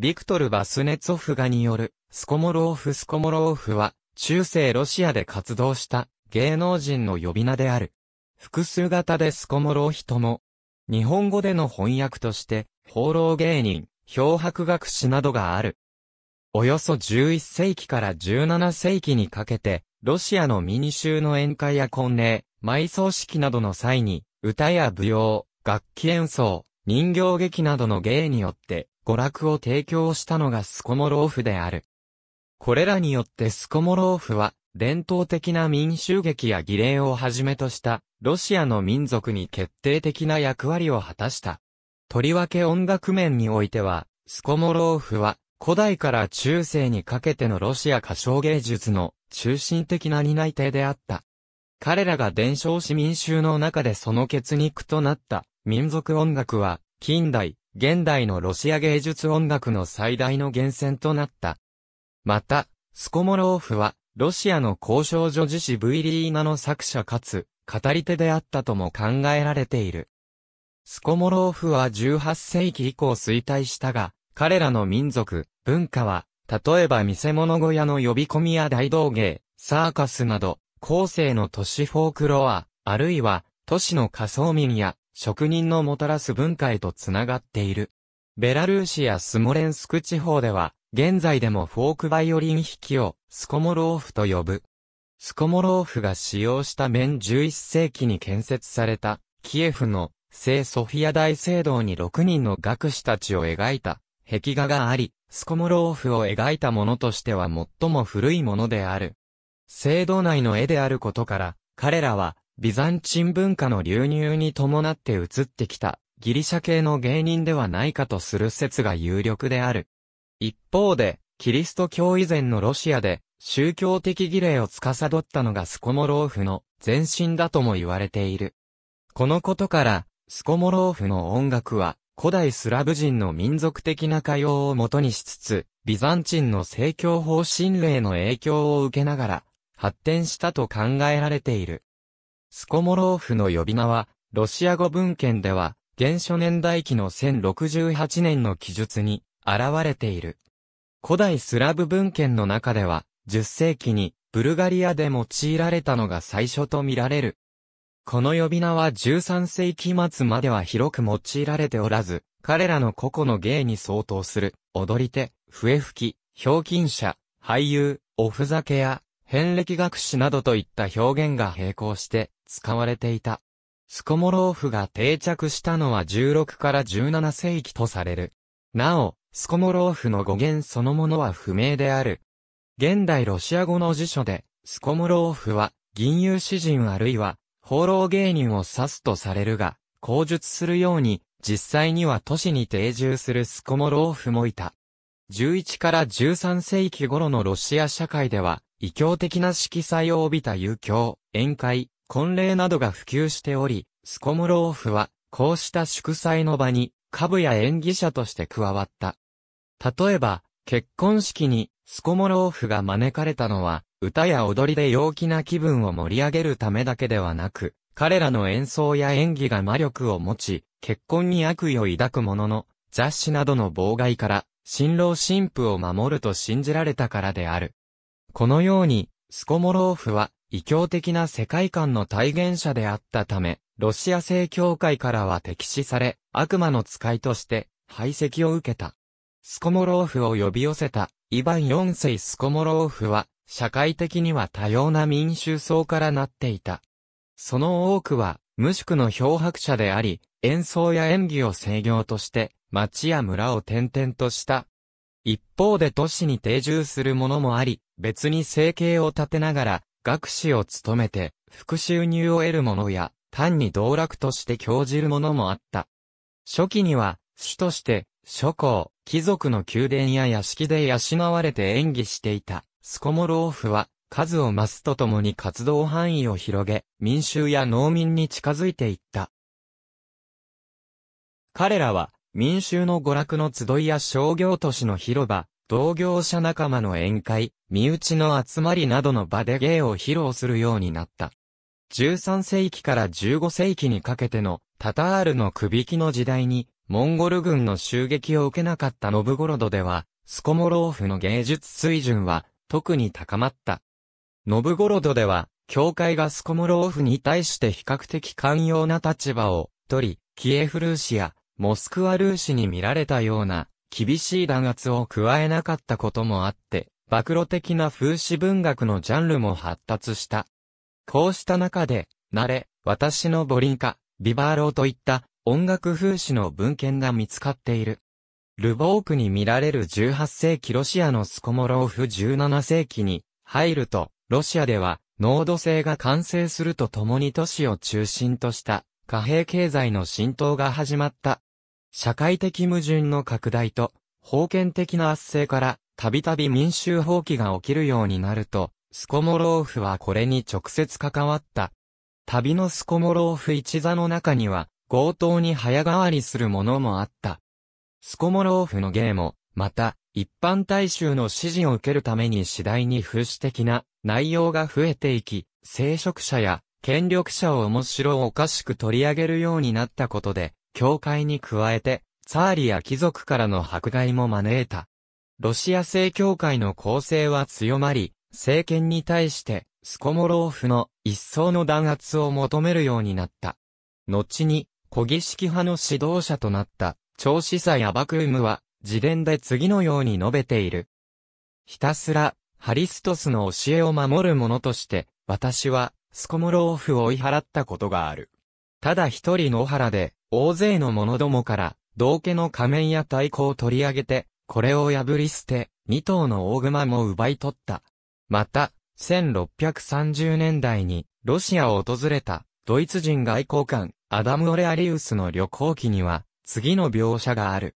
ビクトル・バスネツォフがによる、スコモローフ・スコモローフは、中世ロシアで活動した芸能人の呼び名である。複数型でスコモローヒとも、日本語での翻訳として、放浪芸人、漂白学士などがある。およそ11世紀から17世紀にかけて、ロシアのミニ州の宴会や婚礼、埋葬式などの際に、歌や舞踊、楽器演奏、人形劇などの芸によって、娯楽を提供したのがスコモローフである。これらによってスコモローフは、伝統的な民衆劇や儀礼をはじめとした、ロシアの民族に決定的な役割を果たした。とりわけ音楽面においては、スコモローフは、古代から中世にかけてのロシア歌唱芸術の中心的な担い手であった。彼らが伝承し民衆の中でその血肉となった民族音楽は、近代、現代のロシア芸術音楽の最大の源泉となった。また、スコモローフは、ロシアの交渉女子誌ブイリーナの作者かつ、語り手であったとも考えられている。スコモローフは18世紀以降衰退したが、彼らの民族、文化は、例えば見せ物小屋の呼び込みや大道芸、サーカスなど、後世の都市フォークロア、あるいは、都市の仮想民や、職人のもたらす文化へとつながっている。ベラルーシやスモレンスク地方では、現在でもフォークバイオリン弾きをスコモローフと呼ぶ。スコモローフが使用した面11世紀に建設された、キエフの聖ソフィア大聖堂に6人の学士たちを描いた壁画があり、スコモローフを描いたものとしては最も古いものである。聖堂内の絵であることから、彼らはビザンチン文化の流入に伴って移ってきたギリシャ系の芸人ではないかとする説が有力である。一方で、キリスト教以前のロシアで宗教的儀礼を司ったのがスコモローフの前身だとも言われている。このことから、スコモローフの音楽は古代スラブ人の民族的な歌謡をもとにしつつ、ビザンチンの政教法神令の影響を受けながら発展したと考えられている。スコモローフの呼び名は、ロシア語文献では、原初年代期の1068年の記述に現れている。古代スラブ文献の中では、10世紀にブルガリアで用いられたのが最初とみられる。この呼び名は13世紀末までは広く用いられておらず、彼らの個々の芸に相当する、踊り手、笛吹き、表金者、俳優、おふざけ屋、遍歴学史などといった表現が並行して使われていた。スコモローフが定着したのは16から17世紀とされる。なお、スコモローフの語源そのものは不明である。現代ロシア語の辞書で、スコモローフは、銀融詩人あるいは、放浪芸人を指すとされるが、口述するように、実際には都市に定住するスコモローフもいた。11から13世紀頃のロシア社会では、異教的な色彩を帯びた遊興、宴会、婚礼などが普及しており、スコモローフは、こうした祝祭の場に、下部や演技者として加わった。例えば、結婚式に、スコモローフが招かれたのは、歌や踊りで陽気な気分を盛り上げるためだけではなく、彼らの演奏や演技が魔力を持ち、結婚に悪意を抱く者の、雑誌などの妨害から、新郎新婦を守ると信じられたからである。このように、スコモローフは、異教的な世界観の体現者であったため、ロシア正教会からは敵視され、悪魔の使いとして、排斥を受けた。スコモローフを呼び寄せた、イヴァン4世スコモローフは、社会的には多様な民衆層からなっていた。その多くは、無宿の漂白者であり、演奏や演技を制御として、町や村を転々とした一方で都市に定住する者もあり、別に生計を立てながら、学士を務めて、副収入を得る者や、単に道楽として興じる者もあった。初期には、主として、諸侯、貴族の宮殿や屋敷で養われて演技していた、スコモローフは、数を増すとともに活動範囲を広げ、民衆や農民に近づいていった。彼らは、民衆の娯楽の集いや商業都市の広場、同業者仲間の宴会、身内の集まりなどの場で芸を披露するようになった。13世紀から15世紀にかけてのタタールの首引きの時代に、モンゴル軍の襲撃を受けなかったノブゴロドでは、スコモローフの芸術水準は特に高まった。ノブゴロドでは、教会がスコモローフに対して比較的寛容な立場を取り、キエフルーシア、モスクワルーシに見られたような、厳しい弾圧を加えなかったこともあって、暴露的な風刺文学のジャンルも発達した。こうした中で、慣れ、私のボリンカ、ビバーローといった音楽風刺の文献が見つかっている。ルボークに見られる18世紀ロシアのスコモローフ17世紀に入ると、ロシアでは濃度性が完成するとともに都市を中心とした貨幣経済の浸透が始まった社会的矛盾の拡大と、封建的な圧政から、たびたび民衆放棄が起きるようになると、スコモローフはこれに直接関わった。旅のスコモローフ一座の中には、強盗に早変わりするものもあった。スコモローフの芸も、また、一般大衆の支持を受けるために次第に風刺的な内容が増えていき、聖職者や権力者を面白おかしく取り上げるようになったことで、教会に加えて、サーリや貴族からの迫害も招いた。ロシア正教会の構成は強まり、政権に対して、スコモローフの一層の弾圧を求めるようになった。後に、古儀式派の指導者となった、超司祭アバクウムは、自伝で次のように述べている。ひたすら、ハリストスの教えを守る者として、私は、スコモローフを追い払ったことがある。ただ一人野原で、大勢の者どもから、道家の仮面や太鼓を取り上げて、これを破り捨て、二頭の大熊も奪い取った。また、1630年代に、ロシアを訪れた、ドイツ人外交官、アダム・オレアリウスの旅行記には、次の描写がある。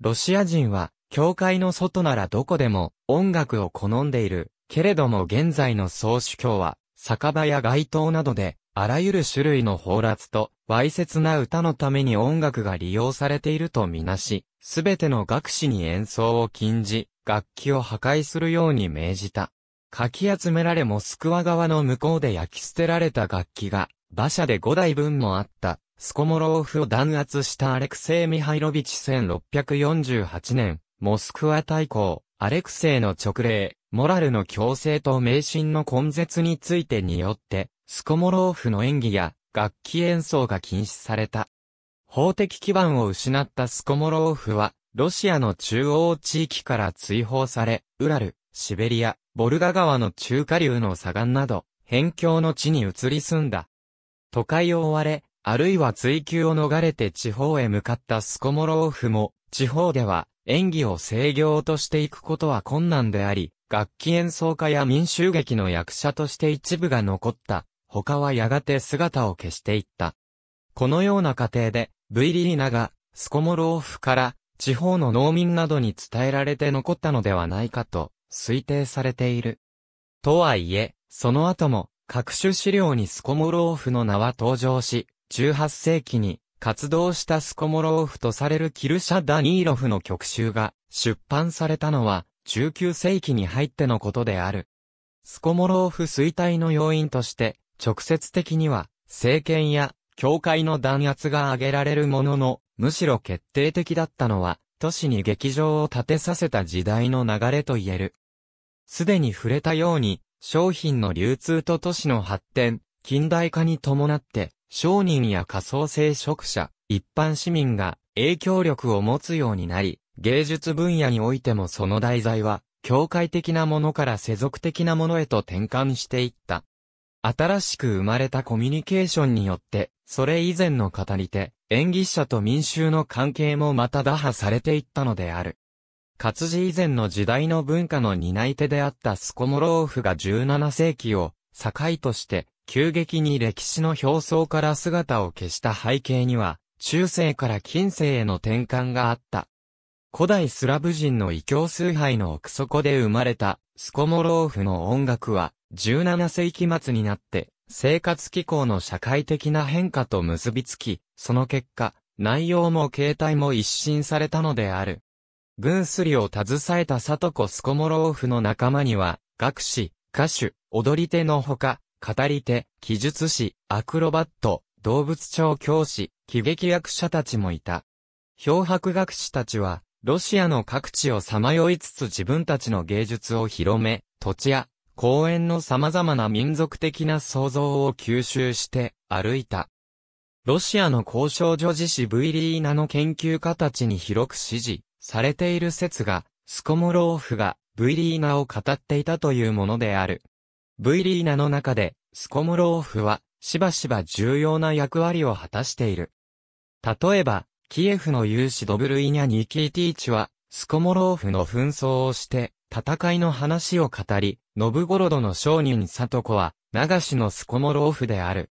ロシア人は、教会の外ならどこでも、音楽を好んでいる。けれども現在の総主教は、酒場や街頭などで、あらゆる種類の放落と、わいせつな歌のために音楽が利用されているとみなし、すべての学士に演奏を禁じ、楽器を破壊するように命じた。かき集められモスクワ側の向こうで焼き捨てられた楽器が、馬車で5台分もあった、スコモローフを弾圧したアレクセイ・ミハイロビチ1648年、モスクワ大公、アレクセイの直令、モラルの強制と迷信の根絶についてによって、スコモローフの演技や楽器演奏が禁止された。法的基盤を失ったスコモローフは、ロシアの中央地域から追放され、ウラル、シベリア、ボルガ川の中下流の砂岩など、辺境の地に移り住んだ。都会を追われ、あるいは追求を逃れて地方へ向かったスコモローフも、地方では演技を制御としていくことは困難であり、楽器演奏家や民衆劇の役者として一部が残った。他はやがて姿を消していった。このような過程で、ブイリリナが、スコモローフから、地方の農民などに伝えられて残ったのではないかと、推定されている。とはいえ、その後も、各種資料にスコモローフの名は登場し、18世紀に活動したスコモローフとされるキルシャ・ダニーロフの曲集が出版されたのは19世紀に入ってのことである。スコモローフ衰退の要因として直接的には、政権や教会の弾圧が挙げられるものの、むしろ決定的だったのは、都市に劇場を建てさせた時代の流れと言える。すでに触れたように、商品の流通と都市の発展、近代化に伴って、商人や仮想生職者、一般市民が影響力を持つようになり、芸術分野においてもその題材は、境界的なものから世俗的なものへと転換していった。新しく生まれたコミュニケーションによって、それ以前の語り手、演技者と民衆の関係もまた打破されていったのである。活字以前の時代の文化の担い手であったスコモローフが17世紀を境として急激に歴史の表層から姿を消した背景には中世から近世への転換があった。古代スラブ人の異教崇拝の奥底で生まれたスコモローフの音楽は17世紀末になって、生活機構の社会的な変化と結びつき、その結果、内容も形態も一新されたのである。軍すりを携えた里子スコモローフの仲間には、学士、歌手、踊り手のほか、語り手、記述師、アクロバット、動物調教師、喜劇役者たちもいた。漂白学士たちは、ロシアの各地をさまよいつつ自分たちの芸術を広め、土地や公園の様々な民族的な創造を吸収して歩いた。ロシアの交渉女子誌ブイリーナの研究家たちに広く支持されている説が、スコモローフがブイリーナを語っていたというものである。ブイリーナの中で、スコモローフは、しばしば重要な役割を果たしている。例えば、キエフの有志ドブルイニャ・ニキーティーチは、スコモローフの紛争をして、戦いの話を語り、ノブゴロドの商人里子は、流しのスコモローフである。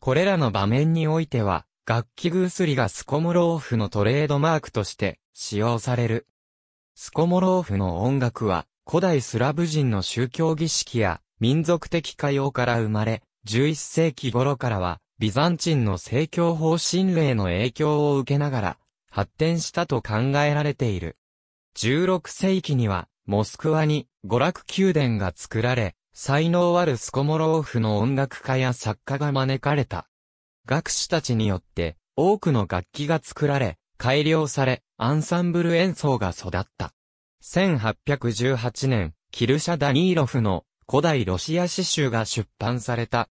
これらの場面においては、楽器ぐすりがスコモローフのトレードマークとして使用される。スコモローフの音楽は古代スラブ人の宗教儀式や民族的歌謡から生まれ、11世紀頃からはビザンチンの政教方針令の影響を受けながら発展したと考えられている。16世紀にはモスクワに娯楽宮殿が作られ、才能あるスコモローフの音楽家や作家が招かれた。学士たちによって多くの楽器が作られ、改良され、アンサンブル演奏が育った。1818年、キルシャ・ダニーロフの古代ロシア詩集が出版された。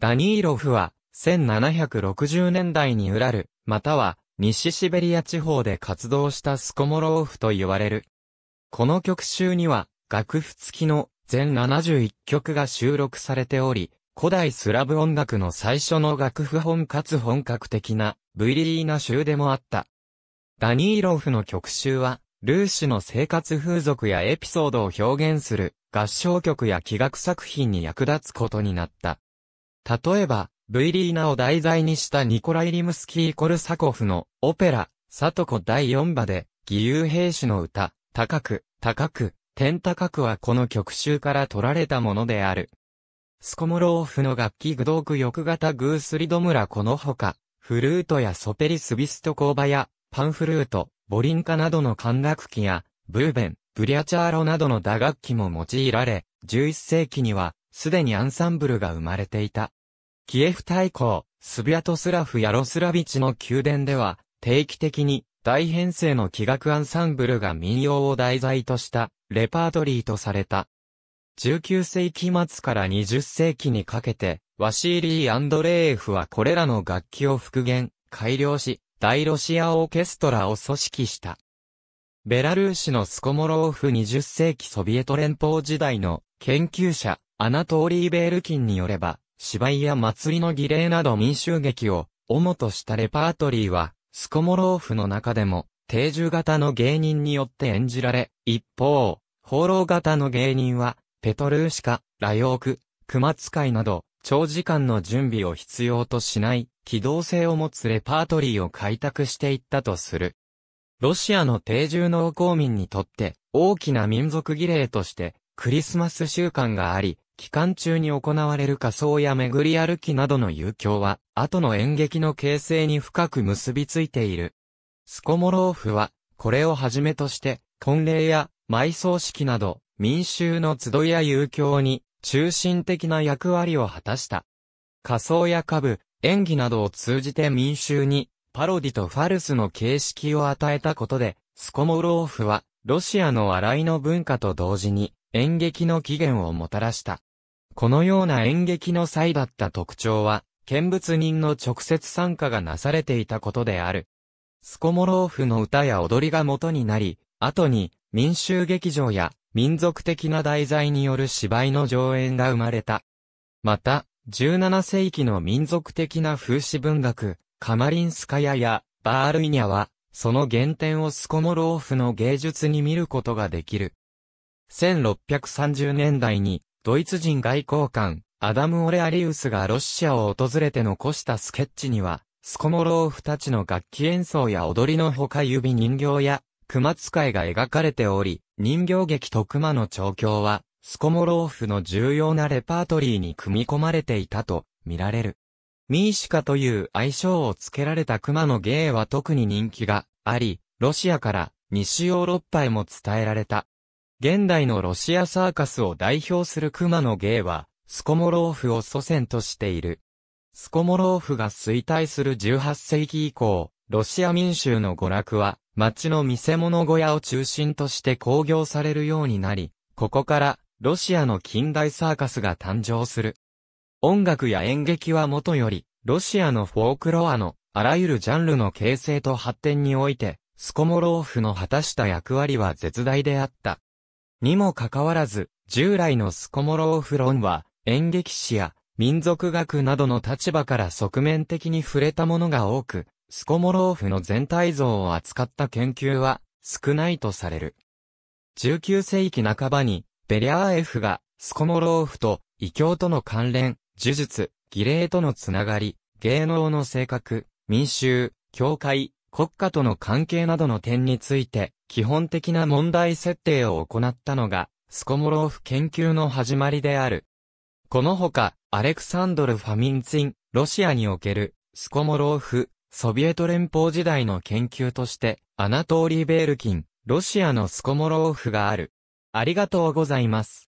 ダニーロフは、1760年代にウラル、または、西シベリア地方で活動したスコモローフと言われる。この曲集には、楽譜付きの全71曲が収録されており、古代スラブ音楽の最初の楽譜本かつ本格的な V リーナ集でもあった。ダニーロフの曲集は、ルーシュの生活風俗やエピソードを表現する合唱曲や器楽作品に役立つことになった。例えば、V リーナを題材にしたニコライ・リムスキー・コルサコフのオペラ、サトコ第4話で、義勇兵士の歌、高く、高く、天高くはこの曲集から取られたものである。スコモローフの楽器具道具翼型グースリドムラこのほか、フルートやソペリスビストコーバや、パンフルート、ボリンカなどの管楽器や、ブーベン、ブリャチャーロなどの打楽器も用いられ、11世紀には、すでにアンサンブルが生まれていた。キエフ大公、スビアトスラフ・ヤロスラビチの宮殿では、定期的に、大編成の器楽アンサンブルが民謡を題材としたレパートリーとされた。19世紀末から20世紀にかけて、ワシーリー・アンドレーエフはこれらの楽器を復元、改良し、大ロシアオーケストラを組織した。ベラルーシのスコモローフ20世紀ソビエト連邦時代の研究者、アナトーリー・ベールキンによれば、芝居や祭りの儀礼など民衆劇を主としたレパートリーは、スコモローフの中でも、定住型の芸人によって演じられ、一方、放浪型の芸人は、ペトルーシカ、ラヨーク、熊使いなど、長時間の準備を必要としない、機動性を持つレパートリーを開拓していったとする。ロシアの定住農耕民にとって、大きな民族儀礼として、クリスマス習慣があり、期間中に行われる仮装や巡り歩きなどの遊興は、後の演劇の形成に深く結びついている。スコモローフは、これをはじめとして、婚礼や埋葬式など、民衆の集いや遊興に、中心的な役割を果たした。仮装や歌舞、演技などを通じて民衆に、パロディとファルスの形式を与えたことで、スコモローフは、ロシアの笑いの文化と同時に、演劇の起源をもたらした。このような演劇の際だった特徴は、見物人の直接参加がなされていたことである。スコモローフの歌や踊りが元になり、後に民衆劇場や民族的な題材による芝居の上演が生まれた。また、17世紀の民族的な風刺文学、カマリンスカヤやバールイニャは、その原点をスコモローフの芸術に見ることができる。1630年代に、ドイツ人外交官、アダム・オレアリウスがロシアを訪れて残したスケッチには、スコモローフたちの楽器演奏や踊りのほか指人形や、熊使いが描かれており、人形劇と熊の調教は、スコモローフの重要なレパートリーに組み込まれていたと、見られる。ミーシカという愛称を付けられた熊の芸は特に人気があり、ロシアから西ヨーロッパへも伝えられた。現代のロシアサーカスを代表する熊の芸は、スコモローフを祖先としている。スコモローフが衰退する18世紀以降、ロシア民衆の娯楽は、町の見せ物小屋を中心として興行されるようになり、ここから、ロシアの近代サーカスが誕生する。音楽や演劇はもとより、ロシアのフォークロアの、あらゆるジャンルの形成と発展において、スコモローフの果たした役割は絶大であった。にもかかわらず、従来のスコモローフ論は、演劇史や民族学などの立場から側面的に触れたものが多く、スコモローフの全体像を扱った研究は少ないとされる。19世紀半ばにベリアーエフがスコモローフと異教との関連、呪術、儀礼とのつながり、芸能の性格、民衆、教会、国家との関係などの点について基本的な問題設定を行ったのがスコモローフ研究の始まりである。このほか、アレクサンドル・ファミンツィン、ロシアにおける、スコモローフ、ソビエト連邦時代の研究として、アナトーリー・ベールキン、ロシアのスコモローフがある。ありがとうございます。